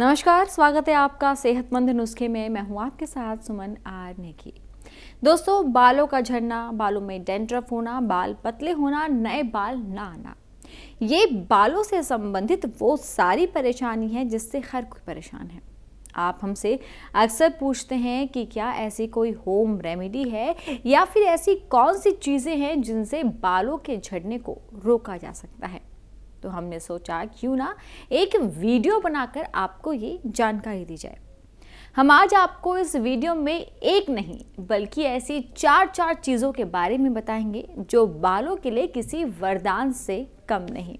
नमस्कार स्वागत है आपका सेहतमंद नुस्खे में मैं हूं आपके साथ सुमन आर नेकी दोस्तों बालों का झड़ना बालों में डेंड्रफ होना बाल पतले होना नए बाल ना आना ये बालों से संबंधित वो सारी परेशानी है जिससे हर कोई परेशान है आप हमसे अक्सर पूछते हैं कि क्या ऐसी कोई होम रेमेडी है या फिर ऐसी कौन सी चीज़ें हैं जिनसे बालों के झड़ने को रोका जा सकता है तो हमने सोचा क्यों ना एक वीडियो बनाकर आपको ये जानकारी दी जाए हम आज आपको इस वीडियो में एक नहीं बल्कि ऐसी चार चार चीज़ों के बारे में बताएंगे जो बालों के लिए किसी वरदान से कम नहीं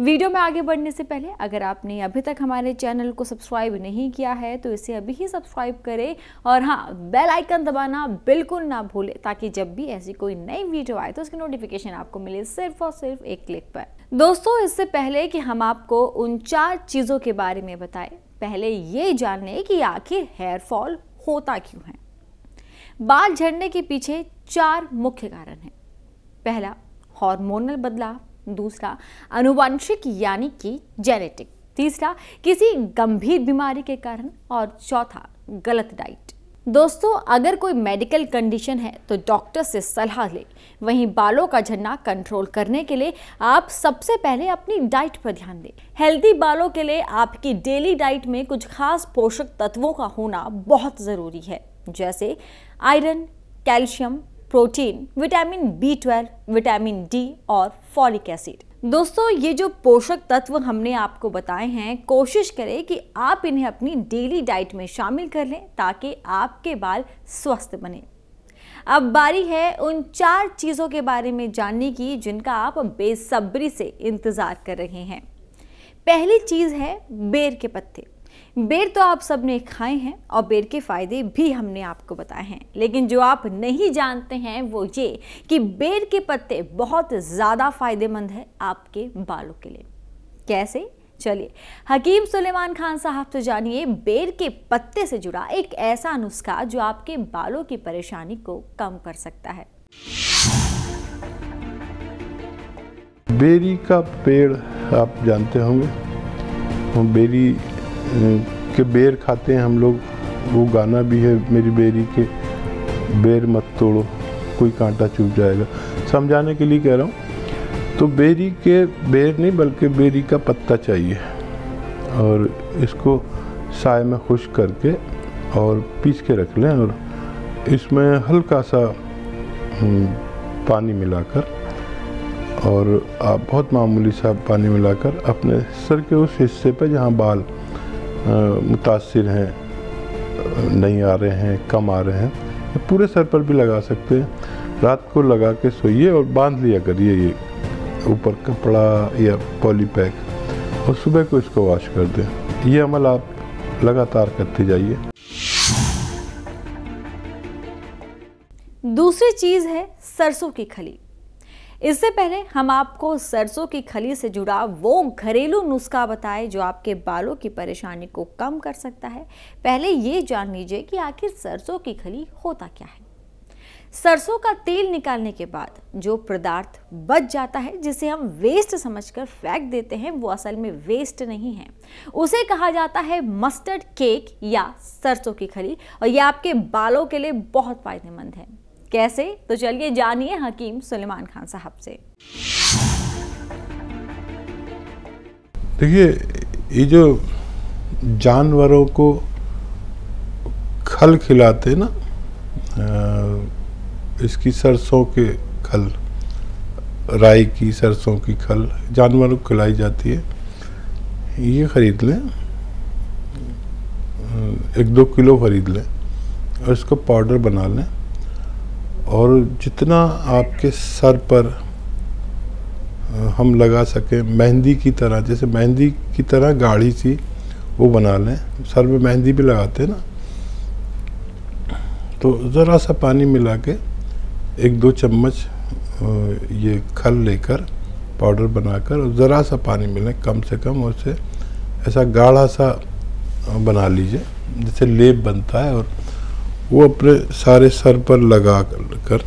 वीडियो में आगे बढ़ने से पहले अगर आपने अभी तक हमारे चैनल को सब्सक्राइब नहीं किया है तो इसे अभी ही सब्सक्राइब करें और हाँ बेल आइकन दबाना बिल्कुल ना भूलें ताकि जब भी ऐसी कोई नई वीडियो आए तो उसकी नोटिफिकेशन आपको मिले सिर्फ और सिर्फ एक क्लिक पर दोस्तों इससे पहले कि हम आपको उन चार चीज़ों के बारे में बताएं पहले ये जान लें कि आखिर हेयर फॉल होता क्यों है बाल झड़ने के पीछे चार मुख्य कारण हैं पहला हार्मोनल बदलाव दूसरा अनुवंशिक यानी कि जेनेटिक तीसरा किसी गंभीर बीमारी के कारण और चौथा गलत डाइट दोस्तों अगर कोई मेडिकल कंडीशन है तो डॉक्टर से सलाह ले वहीं बालों का झरना कंट्रोल करने के लिए आप सबसे पहले अपनी डाइट पर ध्यान दें हेल्दी बालों के लिए आपकी डेली डाइट में कुछ खास पोषक तत्वों का होना बहुत ज़रूरी है जैसे iron calcium protein vitamin B twelve vitamin D और फॉलिक एसिड दोस्तों ये जो पोषक तत्व हमने आपको बताए हैं कोशिश करें कि आप इन्हें अपनी डेली डाइट में शामिल कर लें ताकि आपके बाल स्वस्थ बने अब बारी है उन चार चीज़ों के बारे में जानने की जिनका आप बेसब्री से इंतज़ार कर रहे हैं पहली चीज़ है बेर के पत्ते बेर तो आप सबने खाए हैं और बेर के फ़ायदे भी हमने आपको बताए हैं लेकिन जो आप नहीं जानते हैं वो ये कि बेर के पत्ते बहुत ज़्यादा फ़ायदेमंद है आपके बालों के लिए कैसे चलिए हकीम सुलेमान खान साहब से तो जानिए बेर के पत्ते से जुड़ा एक ऐसा नुस्खा जो आपके बालों की परेशानी को कम कर सकता है बेरी का पेड़ आप जानते होंगे बेरी के बेर खाते हैं हम लोग वो गाना भी है मेरी बेरी के बेर मत तोड़ो कोई कांटा चुभ जाएगा समझाने के लिए कह रहा हूँ तो बेरी के बेर नहीं बल्कि बेरी का पत्ता चाहिए और इसको साय में खुश करके और पीस के रख लें और इसमें हल्का सा हम्म, पानी मिलाकर और आप बहुत मामूली सा पानी मिलाकर अपने सर के उस हिस्से पर जहाँ बाल मुतासर हैं नहीं आ रहे हैं कम आ रहे हैं तो पूरे सर पर भी लगा सकते हैं रात को लगा के सोइए और बांध लिया करिए ये ऊपर कपड़ा या पॉलीपैक और सुबह को इसको वॉश कर दें ये अमल आप लगातार करते जाइए दूसरी चीज़ है सरसों की खली इससे पहले हम आपको सरसों की खली से जुड़ा वो घरेलू नुस्खा बताए जो आपके बालों की परेशानी को कम कर सकता है पहले ये जान लीजिए कि आखिर सरसों की खली होता क्या है सरसों का तेल निकालने के बाद जो पदार्थ बच जाता है जिसे हम वेस्ट समझकर फेंक देते हैं वो असल में वेस्ट नहीं है उसे कहा जाता है मस्टर्ड केक या सरसों की खली और यह आपके बालों के लिए बहुत फायदेमंद है कैसे तो चलिए जानिए हकीम सुलेमान खान साहब से देखिए ये जो जानवरों को खल खिलाते ना इसकी सरसों के खल राई की सरसों की खल जानवरों को खिलाई जाती है ये ख़रीद लें एक दो किलो ख़रीद लें और इसको पाउडर बना लें और जितना आपके सर पर हम लगा सकें मेहंदी की तरह जैसे मेहंदी की तरह गाढ़ी सी वो बना लें सर में मेहंदी भी लगाते हैं ना तो ज़रा सा पानी मिला के एक दो चम्मच ये खल लेकर पाउडर बनाकर ज़रा सा पानी मिलें कम से कम उसे ऐसा गाढ़ा सा बना लीजिए जिससे लेप बनता है और वो अपने सारे सर पर लगा कर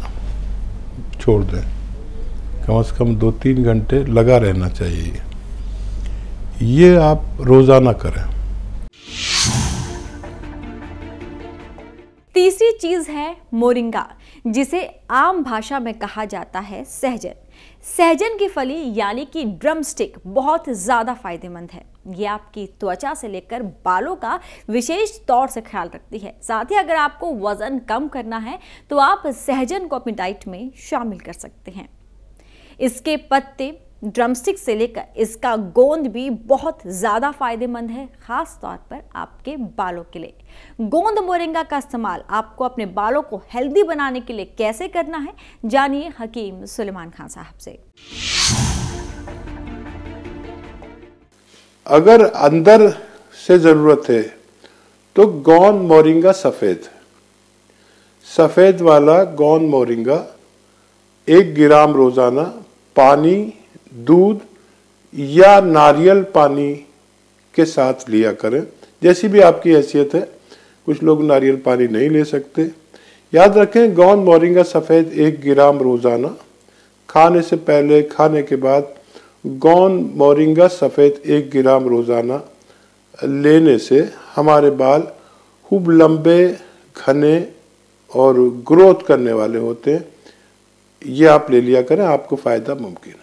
छोड़ दें कम से कम दो तीन घंटे लगा रहना चाहिए ये आप रोज़ाना करें चीज़ है मोरिंगा जिसे आम भाषा में कहा जाता है सहजन सहजन की फली यानी कि ड्रम स्टिक बहुत ज़्यादा फायदेमंद है ये आपकी त्वचा से लेकर बालों का विशेष तौर से ख्याल रखती है साथ ही अगर आपको वज़न कम करना है तो आप सहजन को अपनी डाइट में शामिल कर सकते हैं इसके पत्ते ड्रमस्टिक से लेकर इसका गोंद भी बहुत ज़्यादा फायदेमंद है ख़ास तौर पर आपके बालों के लिए गोंद मोरिंगा का इस्तेमाल आपको अपने बालों को हेल्दी बनाने के लिए कैसे करना है जानिए हकीम सुलेमान खान साहब से अगर अंदर से ज़रूरत है तो गोंद मोरिंगा सफ़ेद सफ़ेद वाला गोंद मोरिंगा एक ग्राम रोज़ाना पानी दूध या नारियल पानी के साथ लिया करें जैसी भी आपकी हैसियत है कुछ लोग नारियल पानी नहीं ले सकते याद रखें गौन मोरिंगा सफ़ेद एक ग्राम रोज़ाना खाने से पहले खाने के बाद गौन मोरिंगा सफ़ेद एक ग्राम रोज़ाना लेने से हमारे बाल खूब लंबे घने और ग्रोथ करने वाले होते हैं ये आप ले लिया करें आपको फ़ायदा मुमकिन है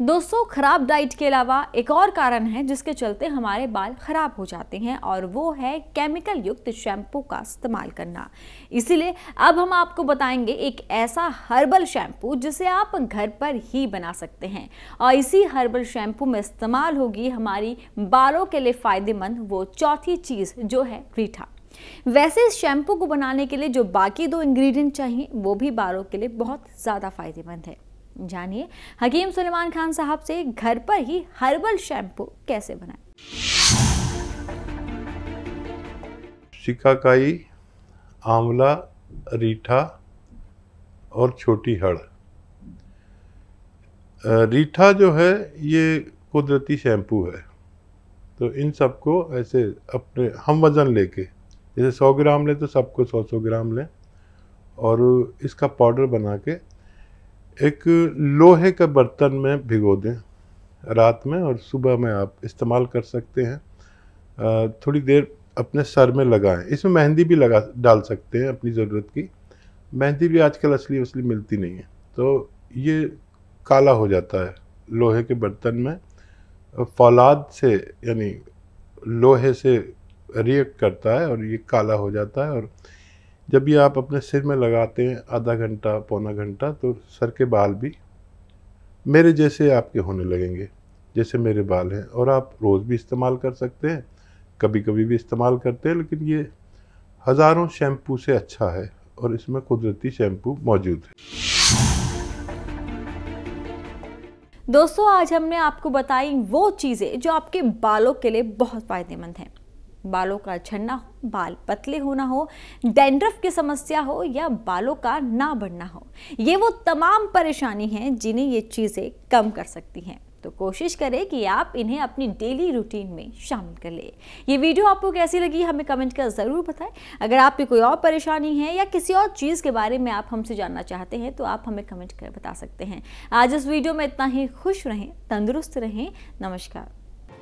दोस्तों खराब डाइट के अलावा एक और कारण है जिसके चलते हमारे बाल खराब हो जाते हैं और वो है केमिकल युक्त शैम्पू का इस्तेमाल करना इसीलिए अब हम आपको बताएंगे एक ऐसा हर्बल शैम्पू जिसे आप घर पर ही बना सकते हैं और इसी हर्बल शैम्पू में इस्तेमाल होगी हमारी बालों के लिए फ़ायदेमंद वो चौथी चीज़ जो है रीठा वैसे इस शैम्पू को बनाने के लिए जो बाकी दो इंग्रेडिएंट चाहिए वो भी बालों के लिए बहुत ज़्यादा फायदेमंद है जानिए हकीम सुलेमान खान साहब से घर पर ही हर्बल शैम्पू कैसे बनाए शिकाकाई आंवला रीठा और छोटी हड़ रीठा जो है ये कुदरती शैम्पू है तो इन सबको ऐसे अपने हम वज़न लेके जैसे 100 ग्राम लें तो सबको 100 100 ग्राम लें और इसका पाउडर बना के एक लोहे के बर्तन में भिगो दें रात में और सुबह में आप इस्तेमाल कर सकते हैं थोड़ी देर अपने सर में लगाएं इसमें मेहंदी भी लगा डाल सकते हैं अपनी ज़रूरत की मेहंदी भी आजकल असली असली मिलती नहीं है तो ये काला हो जाता है लोहे के बर्तन में फौलाद से यानी लोहे से रिएक्ट करता है और ये काला हो जाता है और जब भी आप अपने सिर में लगाते हैं आधा घंटा पौना घंटा तो सर के बाल भी मेरे जैसे आपके होने लगेंगे जैसे मेरे बाल हैं और आप रोज़ भी इस्तेमाल कर सकते हैं कभी कभी भी इस्तेमाल करते हैं लेकिन ये हज़ारों शैम्पू से अच्छा है और इसमें कुदरती शैम्पू मौजूद है दोस्तों आज हमने आपको बताई वो चीज़ें जो आपके बालों के लिए बहुत फ़ायदेमंद हैं बालों का झड़ना हो बाल पतले होना हो डेंड्रफ की समस्या हो या बालों का ना बढ़ना हो ये वो तमाम परेशानी हैं जिन्हें ये चीज़ें कम कर सकती हैं तो कोशिश करें कि आप इन्हें अपनी डेली रूटीन में शामिल कर लें ये वीडियो आपको कैसी लगी हमें कमेंट कर ज़रूर बताएं अगर आप भी कोई और परेशानी है या किसी और चीज़ के बारे में आप हमसे जानना चाहते हैं तो आप हमें कमेंट कर बता सकते हैं आज इस वीडियो में इतना ही खुश रहें तंदुरुस्त रहें नमस्कार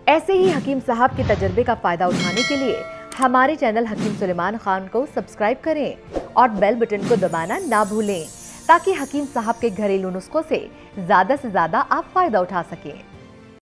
ऐसे ही हकीम साहब के तजर्बे का फ़ायदा उठाने के लिए हमारे चैनल हकीम सुलेमान खान को सब्सक्राइब करें और बेल बटन को दबाना ना भूलें ताकि हकीम साहब के घरेलू नुस्खों से ज़्यादा से ज़्यादा आप फ़ायदा उठा सकें